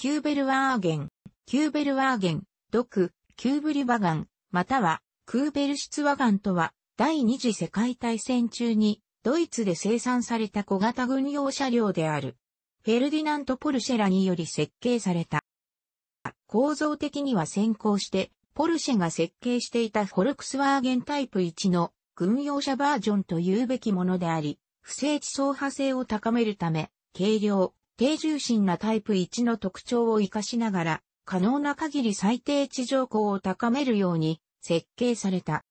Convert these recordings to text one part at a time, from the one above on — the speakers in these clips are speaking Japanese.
キューベルワーゲン、キューベルワーゲン、毒、キューブリバガン、または、クーベルシツワガンとは、第二次世界大戦中に、ドイツで生産された小型軍用車両である。フェルディナント・ポルシェラにより設計された。構造的には先行して、ポルシェが設計していたフォルクスワーゲンタイプ1の軍用車バージョンというべきものであり、不正地層派性を高めるため、軽量、低重心なタイプ1の特徴を活かしながら、可能な限り最低地上高を高めるように設計された。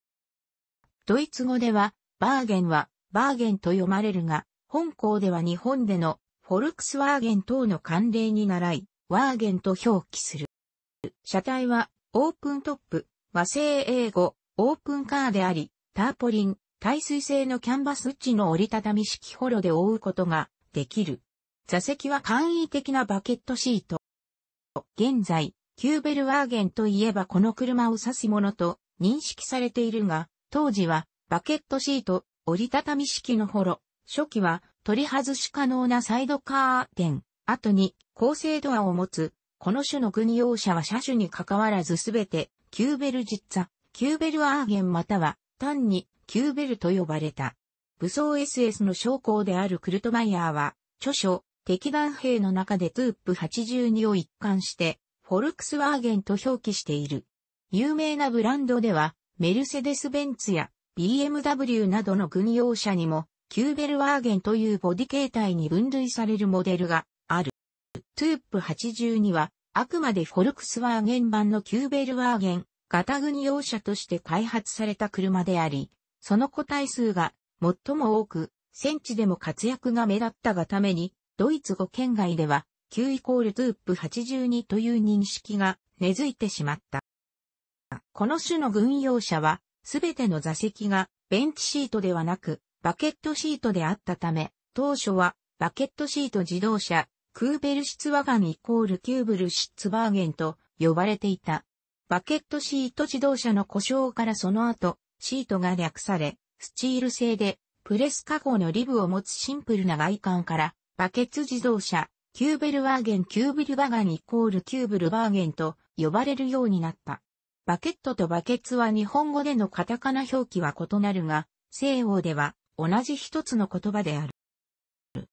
ドイツ語では、バーゲンは、バーゲンと読まれるが、本校では日本でのフォルクスワーゲン等の慣例に習い、ワーゲンと表記する。車体は、オープントップ、和製英語、オープンカーであり、ターポリン、耐水性のキャンバス地の折りたたみ式ホロで覆うことができる。座席は簡易的なバケットシート。現在、キューベルワーゲンといえばこの車を指すものと認識されているが、当時はバケットシート、折りたたみ式のホロ、初期は取り外し可能なサイドカーテン、後に高性ドアを持つ、この種の軍用車は車種に関わらずすべて、キューベル実座、キューベルアーゲンまたは単にキューベルと呼ばれた。武装 SS の将校であるクルトマイヤーは、著書、敵弾兵の中でトゥープ82を一貫して、フォルクスワーゲンと表記している。有名なブランドでは、メルセデス・ベンツや BMW などの軍用車にも、キューベルワーゲンというボディ形態に分類されるモデルがある。トゥープ82は、あくまでフォルクスワーゲン版のキューベルワーゲン、型軍用車として開発された車であり、その個体数が最も多く、戦地でも活躍が目立ったがために、ドイツ語圏外では Q イコールトゥープ82という認識が根付いてしまった。この種の軍用車は、すべての座席がベンチシートではなく、バケットシートであったため、当初は、バケットシート自動車、クーベルシツワガンイコールキューブルシツバーゲンと呼ばれていた。バケットシート自動車の故障からその後、シートが略され、スチール製で、プレス加工のリブを持つシンプルな外観から、バケツ自動車、キューベルワーゲンキューブルバガンイコールキューブルバーゲンと呼ばれるようになった。バケットとバケツは日本語でのカタカナ表記は異なるが、西欧では同じ一つの言葉である。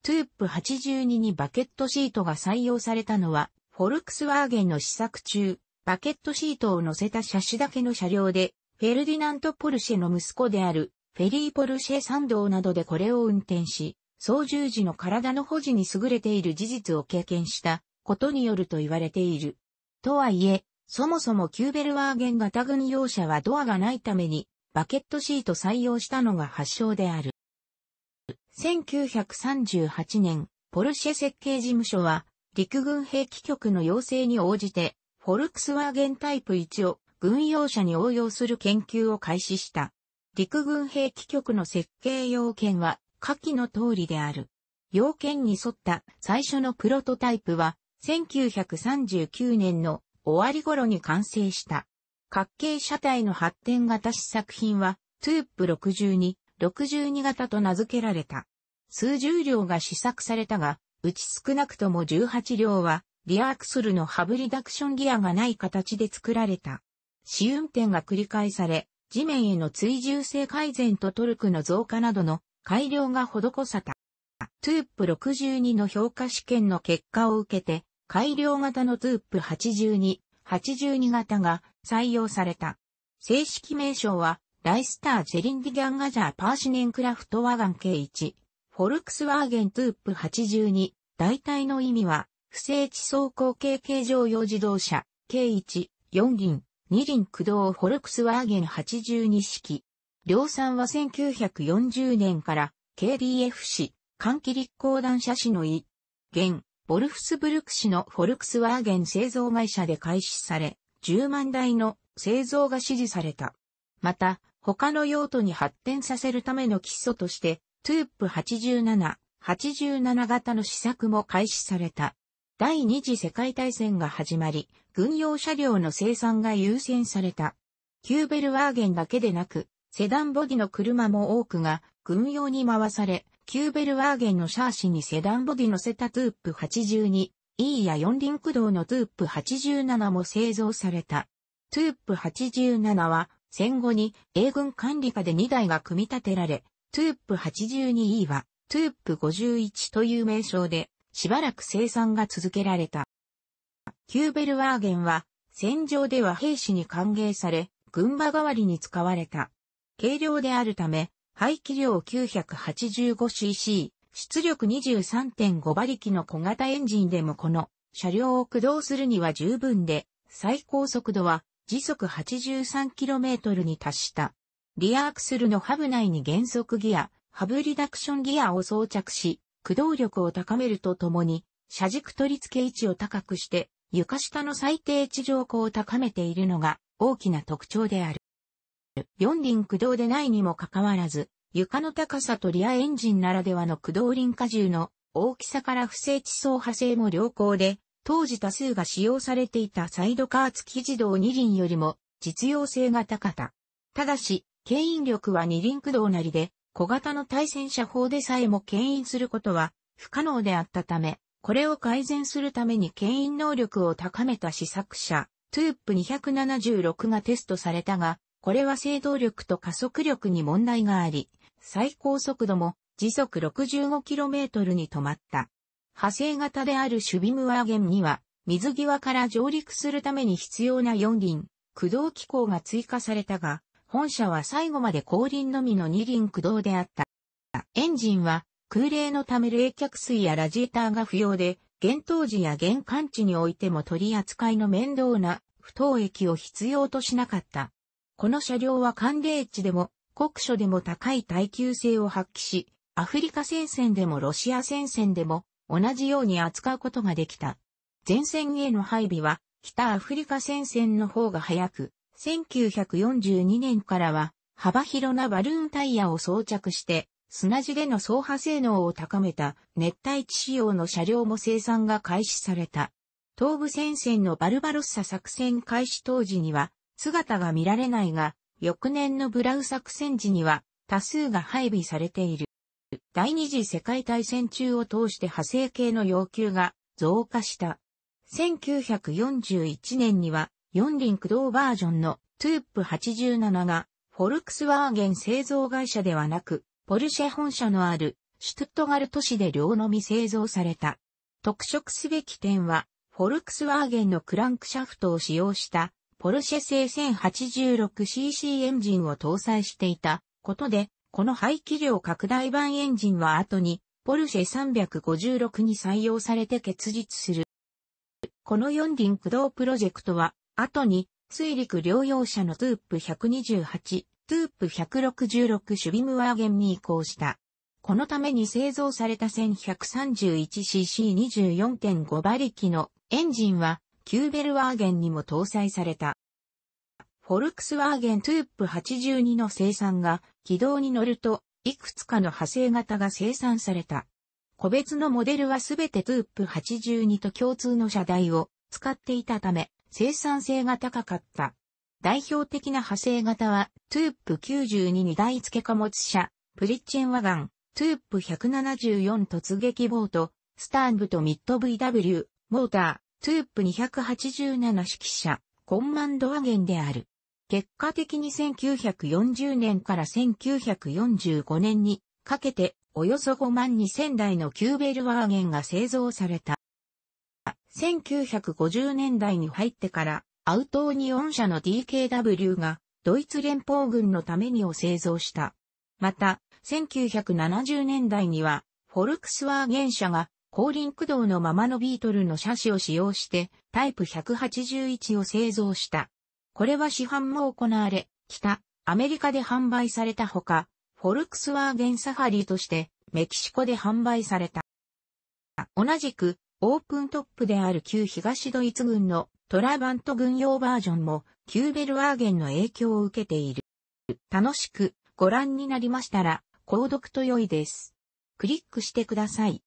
トゥープ82にバケットシートが採用されたのは、フォルクスワーゲンの試作中、バケットシートを乗せた車種だけの車両で、フェルディナント・ポルシェの息子である、フェリー・ポルシェ参道などでこれを運転し、操縦時の体の保持に優れている事実を経験したことによると言われている。とはいえ、そもそもキューベルワーゲン型軍用車はドアがないためにバケットシート採用したのが発祥である。1938年、ポルシェ設計事務所は陸軍兵器局の要請に応じて、フォルクスワーゲンタイプ1を軍用車に応用する研究を開始した。陸軍兵器局の設計要件は、下記の通りである。要件に沿った最初のプロトタイプは、1939年の終わり頃に完成した。各系車体の発展型試作品は、トゥープ62、62型と名付けられた。数十両が試作されたが、うち少なくとも18両は、リアアクソルのハブリダクションギアがない形で作られた。試運転が繰り返され、地面への追従性改善とトルクの増加などの改良が施された。トゥープ62の評価試験の結果を受けて、改良型のトゥープ82、82型が採用された。正式名称は、ライスター・ジェリンディ・ギャンガジャー・パーシネン・クラフト・ワガン K1、フォルクスワーゲン・トゥープ82、大体の意味は、不正地走行系軽乗用自動車、K1、4輪、2輪駆動フォルクスワーゲン82式、量産は1940年から KDF 市、換気立光断車市の一、現、ボルフスブルク市のフォルクスワーゲン製造会社で開始され、10万台の製造が支持された。また、他の用途に発展させるための基礎として、トゥープ87、87型の試作も開始された。第二次世界大戦が始まり、軍用車両の生産が優先された。キューベルワーゲンだけでなく、セダンボディの車も多くが軍用に回され、キューベルワーゲンのシャーシにセダンボディ乗せたトゥープ 82E や四輪駆動のトゥープ87も製造された。トゥープ87は戦後に英軍管理下で2台が組み立てられ、トゥープ 82E はトゥープ51という名称でしばらく生産が続けられた。キューベルワーゲンは戦場では兵士に歓迎され、軍馬代わりに使われた。軽量であるため、排気量 985cc、出力23.5馬力の小型エンジンでもこの車両を駆動するには十分で、最高速度は時速 83km に達した。リアアクスルのハブ内に減速ギア、ハブリダクションギアを装着し、駆動力を高めるとともに、車軸取り付け位置を高くして、床下の最低地上高を高めているのが大きな特徴である。四輪駆動でないにもかかわらず、床の高さとリアエンジンならではの駆動輪荷重の大きさから不正地層派性も良好で、当時多数が使用されていたサイドカー付き自動二輪よりも実用性が高かった。ただし、牽引力は二輪駆動なりで、小型の対戦車砲でさえも牽引することは不可能であったため、これを改善するために牽引能力を高めた試作車、トゥープ276がテストされたが、これは制動力と加速力に問題があり、最高速度も時速 65km に止まった。派生型であるシュビムワーゲンには、水際から上陸するために必要な4輪、駆動機構が追加されたが、本社は最後まで後輪のみの2輪駆動であった。エンジンは空冷のため冷却水やラジーターが不要で、厳冬時や玄関地においても取り扱いの面倒な不凍液を必要としなかった。この車両は寒冷地でも国所でも高い耐久性を発揮し、アフリカ戦線でもロシア戦線でも同じように扱うことができた。前線への配備は北アフリカ戦線の方が早く、1942年からは幅広なバルーンタイヤを装着して砂地での走破性能を高めた熱帯地仕様の車両も生産が開始された。東部戦線のバルバロッサ作戦開始当時には姿が見られないが、翌年のブラウ作戦時には多数が配備されている。第二次世界大戦中を通して派生系の要求が増加した。1941年には四輪駆動バージョンのトゥープ87がフォルクスワーゲン製造会社ではなく、ポルシェ本社のあるシュトゥットガル都市で両のみ製造された。特色すべき点は、フォルクスワーゲンのクランクシャフトを使用したポルシェ製 1086cc エンジンを搭載していたことで、この排気量拡大版エンジンは後に、ポルシェ356に採用されて結実する。この4輪駆動プロジェクトは、後に、水陸両用車のトゥープ128、トゥープ166シュビムワーゲンに移行した。このために製造された 1131cc24.5 馬力のエンジンはキューベルワーゲンにも搭載された。フォルクスワーゲントゥープ82の生産が軌道に乗ると、いくつかの派生型が生産された。個別のモデルはすべてトゥープ82と共通の車台を使っていたため、生産性が高かった。代表的な派生型は、トゥープ92に台付貨物車、プリッチェンワガン、トゥープ174突撃ボート、スターンブとミッド VW、モーター、トゥープ287指揮者、コンマンドワゲンである。結果的に1940年から1945年にかけておよそ5万2000台のキューベルワーゲンが製造された。1950年代に入ってからアウトーニオン社の DKW がドイツ連邦軍のためにを製造した。また、1970年代にはフォルクスワーゲン社が後輪駆動のままのビートルの車種を使用してタイプ181を製造した。これは市販も行われ、北、アメリカで販売されたほか、フォルクスワーゲンサファリーとしてメキシコで販売された。同じく、オープントップである旧東ドイツ軍のトラバント軍用バージョンも、キューベルワーゲンの影響を受けている。楽しくご覧になりましたら、購読と良いです。クリックしてください。